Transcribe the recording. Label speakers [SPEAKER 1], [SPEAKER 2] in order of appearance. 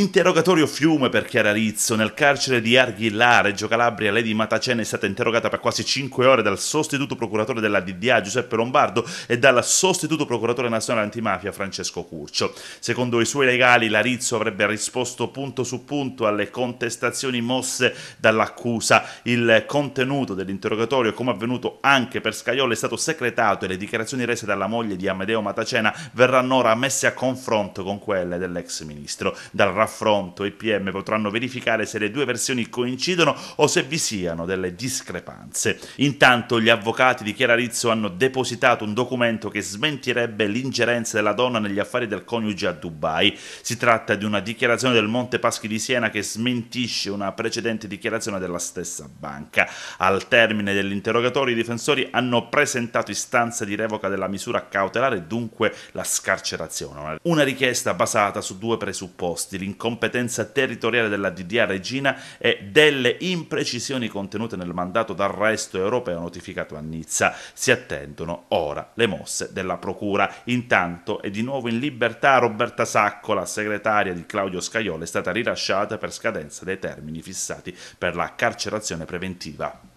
[SPEAKER 1] Interrogatorio fiume per Chiara Rizzo nel carcere di Arghillà, Reggio Calabria. Lady Matacena è stata interrogata per quasi 5 ore dal sostituto procuratore della DDA Giuseppe Lombardo e dal sostituto procuratore nazionale antimafia Francesco Curcio. Secondo i suoi legali, la Rizzo avrebbe risposto punto su punto alle contestazioni mosse dall'accusa. Il contenuto dell'interrogatorio, come avvenuto anche per Scaiolo, è stato secretato e le dichiarazioni rese dalla moglie di Amedeo Matacena verranno ora messe a confronto con quelle dell'ex ministro. Dal raffronto i PM potranno verificare se le due versioni coincidono o se vi siano delle discrepanze. Intanto gli avvocati di Chiara Rizzo hanno depositato un documento che smentirebbe l'ingerenza della donna negli affari del coniuge a Dubai. Si tratta di una dichiarazione del Monte Paschi di Siena che smentisce una precedente dichiarazione della stessa banca. Al termine dell'interrogatorio i difensori hanno presentato istanza di revoca della misura cautelare e dunque la scarcerazione. Una richiesta basata su due presupposti, l'incontro incompetenza territoriale della DDA Regina e delle imprecisioni contenute nel mandato d'arresto europeo notificato a Nizza. Si attendono ora le mosse della Procura. Intanto è di nuovo in libertà Roberta Sacco, la segretaria di Claudio Scaiola, è stata rilasciata per scadenza dei termini fissati per la carcerazione preventiva.